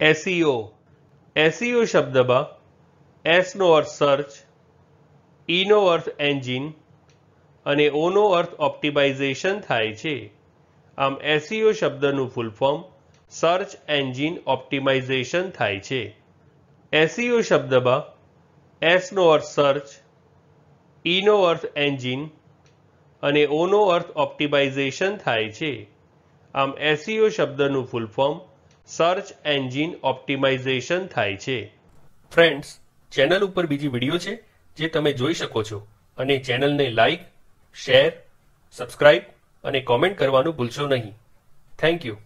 SEO SEO e e શબ્દમાં એસનો અર્થ સર્ચ ઈનો e અર્થ એન્જિન અને ઓનો અર્થ ઓપ્ટિમાઇઝેશન થાય છે આમ એસઈઓ શબ્દનું full form search engine optimization થાય છે એસઈઓ શબ્દમાં એસનો અર્થ સર્ચ ઈનો અર્થ એન્જિન અને ઓનો અર્થ ઓપ્ટિમાઇઝેશન થાય છે આમ એસઈઓ શબ્દનું full form search engine optimization થાય છે ફ્રેન્ડ્સ ચેનલ ઉપર બીજી વિડીયો છે જે તમે જોઈ શકો છો અને ચેનલને લાઈક શેર સબસ્ક્રાઈબ અને કોમેન્ટ કરવાનું ભૂલશો નહીં થેન્ક યુ